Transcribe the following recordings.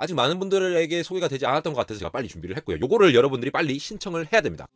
아직 많은 분들에게 소개가 되지 않았던 것 같아서 제가 빨리 준비를 했고요. 요거를 여러분들이 빨리 신청을 해야 됩니다.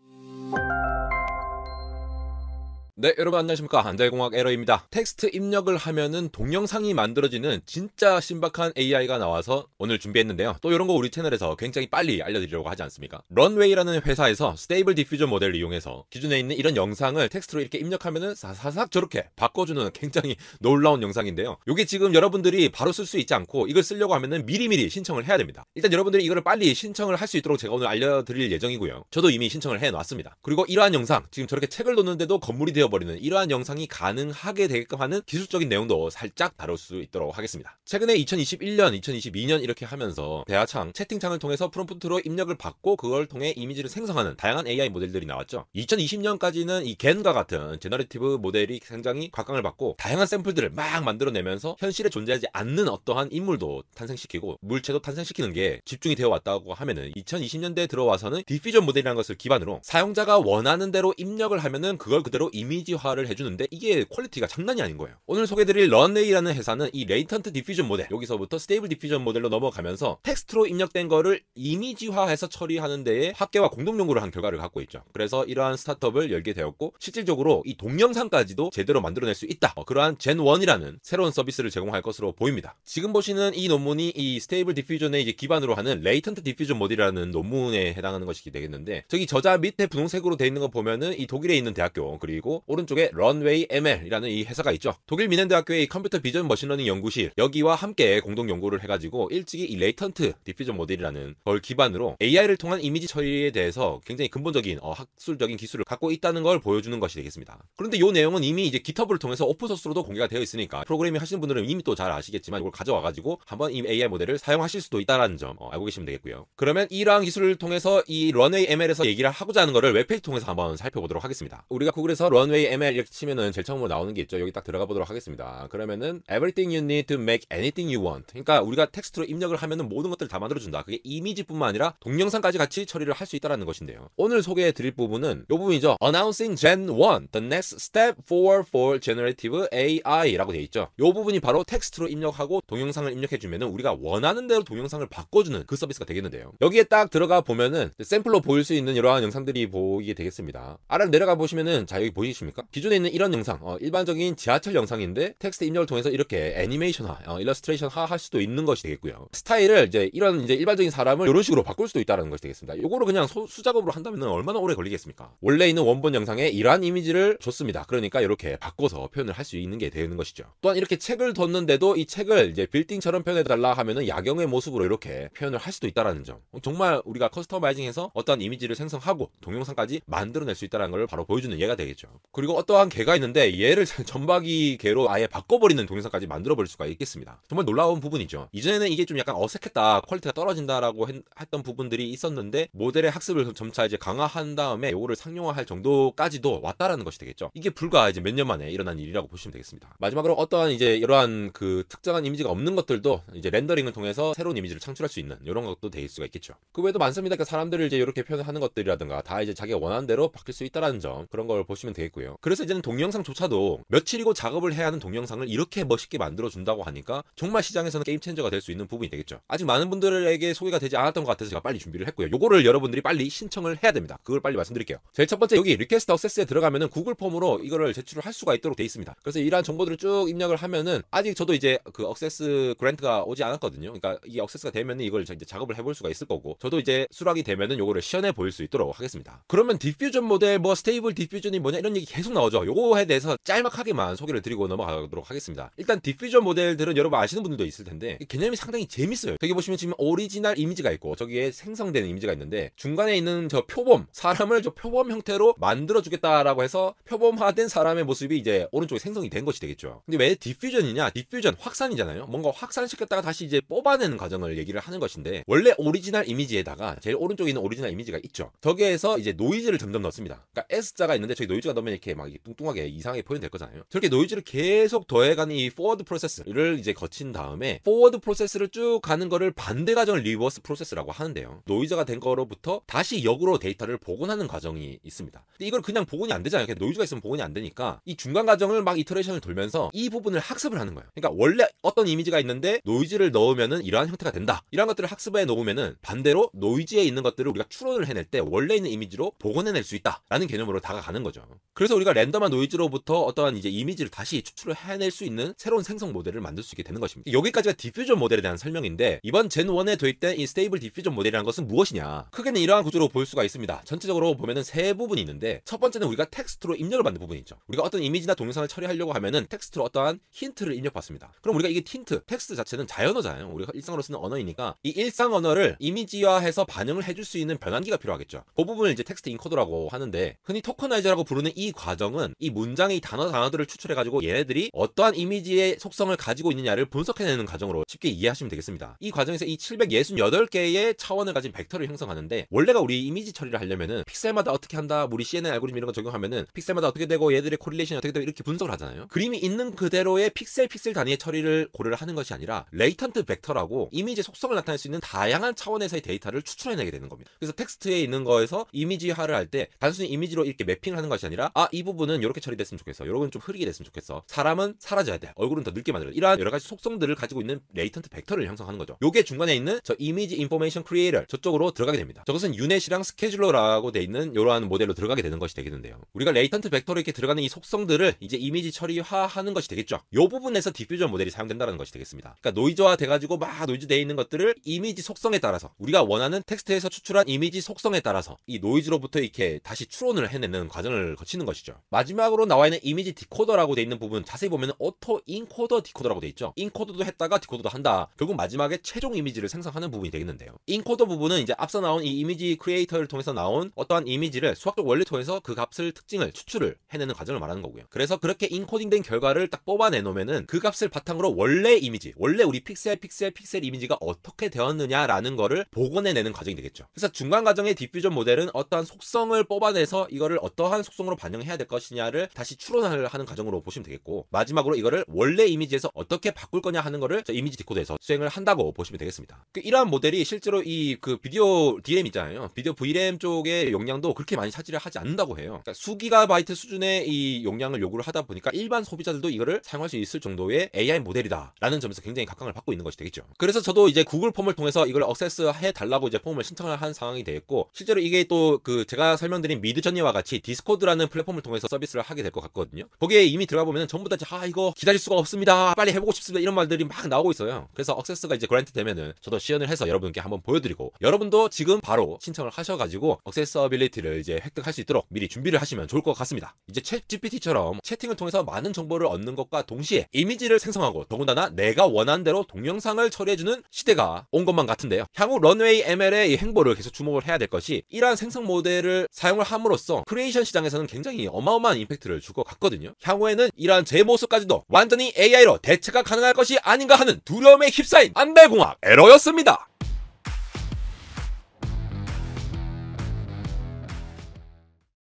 네, 여러분 안녕하십니까. 안달공학 에러입니다. 텍스트 입력을 하면은 동영상이 만들어지는 진짜 신박한 AI가 나와서 오늘 준비했는데요. 또 이런 거 우리 채널에서 굉장히 빨리 알려드리려고 하지 않습니까? 런웨이라는 회사에서 스테이블 디퓨전 모델을 이용해서 기존에 있는 이런 영상을 텍스트로 이렇게 입력하면은 사사삭 저렇게 바꿔주는 굉장히 놀라운 영상인데요. 이게 지금 여러분들이 바로 쓸 수 있지 않고 이걸 쓰려고 하면은 미리미리 신청을 해야 됩니다. 일단 여러분들이 이거를 빨리 신청을 할 수 있도록 제가 오늘 알려드릴 예정이고요. 저도 이미 신청을 해놨습니다. 그리고 이러한 영상, 지금 저렇게 책을 놓는데도 건물이 되어 되어 버리는 이러한 영상이 가능하게 되게끔 하는 기술적인 내용도 살짝 다룰 수 있도록 하겠습니다. 최근에 2021년, 2022년 이렇게 하면서 대화창, 채팅창을 통해서 프롬프트로 입력을 받고 그걸 통해 이미지를 생성하는 다양한 AI 모델들이 나왔죠. 2020년까지는 이 겐과 같은 제너레티브 모델이 굉장히 각광을 받고 다양한 샘플들을 막 만들어내면서 현실에 존재하지 않는 어떠한 인물도 탄생시키고 물체도 탄생시키는 게 집중이 되어 왔다고 하면은 2020년대에 들어와서는 디퓨전 모델이라는 것을 기반으로 사용자가 원하는 대로 입력을 하면은 그걸 그대로 이미 이미지화를 해주는데 이게 퀄리티가 장난이 아닌 거예요. 오늘 소개드릴 런웨이라는 회사는 이 레이턴트 디퓨전 모델 여기서부터 스테이블 디퓨전 모델로 넘어가면서 텍스트로 입력된 거를 이미지화해서 처리하는 데에 학계와 공동 연구를 한 결과를 갖고 있죠. 그래서 이러한 스타트업을 열게 되었고 실질적으로 이 동영상까지도 제대로 만들어낼 수 있다. 어, 그러한 젠1이라는 새로운 서비스를 제공할 것으로 보입니다. 지금 보시는 이 논문이 이 스테이블 디퓨전의 이제 기반으로 하는 레이턴트 디퓨전 모델이라는 논문에 해당하는 것이 되겠는데 저기 저자 밑에 분홍색으로 되어 있는 거 보면은 이 독일에 있는 대학교 그리고 오른쪽에 런웨이 ML이라는 이 회사가 있죠. 독일 미넨대학교의 컴퓨터 비전 머신러닝 연구실 여기와 함께 공동 연구를 해가지고 일찍이 이 레이턴트 디퓨전 모델이라는 걸 기반으로 AI를 통한 이미지 처리에 대해서 굉장히 근본적인 어, 학술적인 기술을 갖고 있다는 걸 보여주는 것이 되겠습니다. 그런데 이 내용은 이미 이제 기터브를 통해서 오픈소스로도 공개가 되어 있으니까 프로그래밍 하시는 분들은 이미 또 잘 아시겠지만 이걸 가져와가지고 한번 이 AI 모델을 사용하실 수도 있다라는 점 어, 알고 계시면 되겠고요. 그러면 이러한 기술을 통해서 이 런웨이 ML에서 얘기를 하고자 하는 것을 웹페이지 통해서 한번 살펴보도록 하겠습니다. 우리가 구글에서 런웨이 웨이 ML 이렇게 치면은 제일 처음으로 나오는 게 있죠. 여기 딱 들어가 보도록 하겠습니다. 그러면은 everything you need to make anything you want. 그러니까 우리가 텍스트로 입력을 하면은 모든 것들을 다 만들어 준다. 그게 이미지뿐만 아니라 동영상까지 같이 처리를 할 수 있다라는 것인데요. 오늘 소개해 드릴 부분은 이 부분이죠. announcing gen 1 the next step forward for generative AI라고 되어 있죠. 이 부분이 바로 텍스트로 입력하고 동영상을 입력해 주면은 우리가 원하는 대로 동영상을 바꿔 주는 그 서비스가 되겠는데요. 여기에 딱 들어가 보면은 샘플로 보일 수 있는 이러한 영상들이 보이게 되겠습니다. 아래 내려가 보시면은 자 여기 보이시 보셨습니까? 기존에 있는 이런 영상, 어, 일반적인 지하철 영상인데 텍스트 입력을 통해서 이렇게 애니메이션화, 어, 일러스트레이션화 할 수도 있는 것이 되겠고요. 스타일을 이제 이런 이제 일반적인 사람을 이런 식으로 바꿀 수도 있다는 것이 되겠습니다. 요거를 그냥 소, 수작업으로 한다면 얼마나 오래 걸리겠습니까? 원래 있는 원본 영상에 이러한 이미지를 줬습니다. 그러니까 이렇게 바꿔서 표현을 할 수 있는 게 되는 것이죠. 또한 이렇게 책을 뒀는데도 이 책을 이제 빌딩처럼 표현해달라 하면은 야경의 모습으로 이렇게 표현을 할 수도 있다는 점. 어, 정말 우리가 커스터마이징해서 어떤 이미지를 생성하고 동영상까지 만들어낼 수 있다는 걸 바로 보여주는 예가 되겠죠. 그리고 어떠한 개가 있는데 얘를 전박이 개로 아예 바꿔버리는 동영상까지 만들어버릴 수가 있겠습니다. 정말 놀라운 부분이죠. 이전에는 이게 좀 약간 어색했다, 퀄리티가 떨어진다라고 했, 던 부분들이 있었는데 모델의 학습을 점차 이제 강화한 다음에 이거를 상용화할 정도까지도 왔다라는 것이 되겠죠. 이게 불과 이제 몇 년 만에 일어난 일이라고 보시면 되겠습니다. 마지막으로 어떠한 이제 이러한 그 특정한 이미지가 없는 것들도 이제 렌더링을 통해서 새로운 이미지를 창출할 수 있는 이런 것도 될 수가 있겠죠. 그 외에도 많습니다. 그러니까 사람들을 이제 이렇게 표현하는 것들이라든가 다 이제 자기가 원하는 대로 바뀔 수 있다라는 점 그런 걸 보시면 되겠고요. 있고요. 그래서 이제는 동영상조차도 며칠이고 작업을 해야 하는 동영상을 이렇게 멋있게 만들어준다고 하니까 정말 시장에서는 게임 체인저가 될 수 있는 부분이 되겠죠. 아직 많은 분들에게 소개가 되지 않았던 것 같아서 제가 빨리 준비를 했고요. 요거를 여러분들이 빨리 신청을 해야 됩니다. 그걸 빨리 말씀드릴게요. 제일 첫 번째 여기 리퀘스트 액세스에 들어가면은 구글 폼으로 이거를 제출을 할 수가 있도록 돼 있습니다. 그래서 이러한 정보들을 쭉 입력을 하면은 아직 저도 이제 그 액세스 그랜트가 오지 않았거든요. 그러니까 이 액세스가 되면 이걸 이제 작업을 해볼 수가 있을 거고 저도 이제 수락이 되면은 요거를 시연해 보일 수 있도록 하겠습니다. 그러면 디퓨전 모델 뭐 스테이블 디퓨전이 뭐냐 이런 얘기 계속 나오죠. 요거에 대해서 짤막하게만 소개를 드리고 넘어가도록 하겠습니다. 일단 디퓨전 모델들은 여러분 아시는 분들도 있을 텐데 개념이 상당히 재밌어요. 저기 보시면 지금 오리지널 이미지가 있고 저기에 생성되는 이미지가 있는데 중간에 있는 저 표범 사람을 저 표범 형태로 만들어 주겠다라고 해서 표범화된 사람의 모습이 이제 오른쪽에 생성이 된 것이 되겠죠. 근데 왜 디퓨전이냐? 디퓨전 확산이잖아요. 뭔가 확산시켰다가 다시 이제 뽑아내는 과정을 얘기를 하는 것인데 원래 오리지널 이미지에다가 제일 오른쪽에 있는 오리지널 이미지가 있죠. 저기에서 이제 노이즈를 점점 넣습니다. 그러니까 S자가 있는데 저기 노이즈가 넣으면 하면 이렇게 막 뚱뚱하게 이상하게 표현될 거잖아요. 저렇게 노이즈를 계속 더해가는 이 포워드 프로세스를 이제 거친 다음에 포워드 프로세스를 쭉 가는 거를 반대 과정을 리버스 프로세스라고 하는데요. 노이즈가 된 거로부터 다시 역으로 데이터를 복원하는 과정이 있습니다. 근데 이걸 그냥 복원이 안 되잖아요. 노이즈가 있으면 복원이 안 되니까 이 중간 과정을 막 이터레이션을 돌면서 이 부분을 학습을 하는 거예요. 그러니까 원래 어떤 이미지가 있는데 노이즈를 넣으면은 이러한 형태가 된다. 이런 것들을 학습해 놓으면은 반대로 노이즈에 있는 것들을 우리가 추론을 해낼 때 원래 있는 이미지로 복원해낼 수 있다라는 개념으로 다가가는 거죠. 그래서 우리가 랜덤한 노이즈로부터 어떠한 이제 이미지를 다시 추출을 해낼 수 있는 새로운 생성 모델을 만들 수 있게 되는 것입니다. 여기까지가 디퓨전 모델에 대한 설명인데 이번 젠 1에 도입된 이 스테이블 디퓨전 모델이라는 것은 무엇이냐? 크게는 이러한 구조로 볼 수가 있습니다. 전체적으로 보면은 세 부분이 있는데 첫 번째는 우리가 텍스트로 입력을 받는 부분이 죠 우리가 어떤 이미지나 동영상을 처리하려고 하면은 텍스트로 어떠한 힌트를 입력받습니다. 그럼 우리가 이게 틴트 텍스트 자체는 자연어잖아요. 우리가 일상으로 쓰는 언어이니까 이 일상 언어를 이미지화해서 반응을 해줄 수 있는 변환기가 필요하겠죠. 그 부분을 이제 텍스트 인코더라고 하는데 흔히 토커나이저라고 부르는 이이 과정은 이 문장의 단어 단어들을 추출해가지고 얘네들이 어떠한 이미지의 속성을 가지고 있느냐를 분석해내는 과정으로 쉽게 이해하시면 되겠습니다. 이 과정에서 이 768개의 차원을 가진 벡터를 형성하는데 원래가 우리 이미지 처리를 하려면은 픽셀마다 어떻게 한다, 우리 CNN 알고리즘 이런 거 적용하면은 픽셀마다 어떻게 되고 얘들의 코릴레이션이 어떻게 되고 이렇게 분석을 하잖아요. 그림이 있는 그대로의 픽셀 픽셀 단위의 처리를 고려를 하는 것이 아니라 레이턴트 벡터라고 이미지의 속성을 나타낼 수 있는 다양한 차원에서의 데이터를 추출해내게 되는 겁니다. 그래서 텍스트에 있는 거에서 이미지화를 할 때 단순히 이미지로 이렇게 맵핑을 하는 것이 아니라 아 아이 부분은 이렇게 처리됐으면 좋겠어 여러분 좀 흐리게 됐으면 좋겠어 사람은 사라져야 돼 얼굴은 더 늙게 만들어 이러한 여러 가지 속성들을 가지고 있는 레이턴트 벡터를 형성하는 거죠 요게 중간에 있는 저 이미지 인포메이션 크리에이터 저쪽으로 들어가게 됩니다 저것은 유넷이랑 스케줄러라고 돼 있는 이러한 모델로 들어가게 되는 것이 되겠는데요 우리가 레이턴트 벡터로 이렇게 들어가는 이 속성들을 이제 이미지 처리화하는 것이 되겠죠 요 부분에서 디퓨전 모델이 사용된다는 것이 되겠습니다 그러니까 노이즈화 돼가지고 막노이즈돼 있는 것들을 이미지 속성에 따라서 우리가 원하는 텍스트에서 추출한 이미지 속성에 따라서 이 노이즈로부터 이렇게 다시 추론을 해내는 과정을 거치는 것이 것이죠. 마지막으로 나와 있는 이미지 디코더라고 돼 있는 부분 자세히 보면 오토 인코더 디코더라고 돼 있죠. 인코더도 했다가 디코더도 한다. 결국 마지막에 최종 이미지를 생성하는 부분이 되겠는데요. 인코더 부분은 이제 앞서 나온 이 이미지 크리에이터를 통해서 나온 어떠한 이미지를 수학적 원리 통해서 그 값을 특징을 추출을 해내는 과정을 말하는 거고요. 그래서 그렇게 인코딩된 결과를 딱 뽑아내놓으면은 그 값을 바탕으로 원래 이미지, 원래 우리 픽셀 픽셀 픽셀 이미지가 어떻게 되었느냐라는 거를 복원해내는 과정이 되겠죠. 그래서 중간 과정의 디퓨전 모델은 어떠한 속성을 뽑아내서 이거를 어떠한 속성으로 반영 변경해야 될 것이냐를 다시 추론을 하는 과정으로 보시면 되겠고 마지막으로 이거를 원래 이미지에서 어떻게 바꿀 거냐 하는 거를 이미지 디코더에서 수행을 한다고 보시면 되겠습니다. 그 이러한 모델이 실제로 이 그 비디오 DRAM 있잖아요. 비디오 VRAM 쪽의 용량도 그렇게 많이 차지를 하지 않는다고 해요. 그러니까 수기가바이트 수준의 이 용량을 요구를 하다 보니까 일반 소비자들도 이거를 사용할 수 있을 정도의 AI 모델이다라는 점에서 굉장히 각광을 받고 있는 것이 되겠죠. 그래서 저도 이제 구글 폼을 통해서 이걸 액세스해 달라고 이제 폼을 신청을 한 상황이 되겠고 실제로 이게 또 그 제가 설명드린 미드저니와 같이 디스코드라는 플랫폼 플랫폼을 통해서 서비스를 하게 될 것 같거든요. 거기에 이미 들어가 보면 전부 다아 이거 기다릴 수가 없습니다. 빨리 해보고 싶습니다. 이런 말들이 막 나오고 있어요. 그래서 억세스가 이제 그랜트 되면은 저도 시연을 해서 여러분께 한번 보여드리고 여러분도 지금 바로 신청을 하셔가지고 억세서빌리티를 이제 획득할 수 있도록 미리 준비를 하시면 좋을 것 같습니다. 이제 챗 GPT처럼 채팅을 통해서 많은 정보를 얻는 것과 동시에 이미지를 생성하고 더군다나 내가 원하는 대로 동영상을 처리해주는 시대가 온 것만 같은데요. 향후 런웨이 ML의 행보를 계속 주목을 해야 될 것이 이러한 생성 모델을 사용을 함으로써 크리에이션 시장에서는 굉장히 상황이 어마어마한 임팩트를 줄 것 같거든요. 향후에는 이러한 제 모습까지도 완전히 AI로 대체가 가능할 것이 아닌가 하는 두려움에 휩싸인 안달공학 에러였습니다.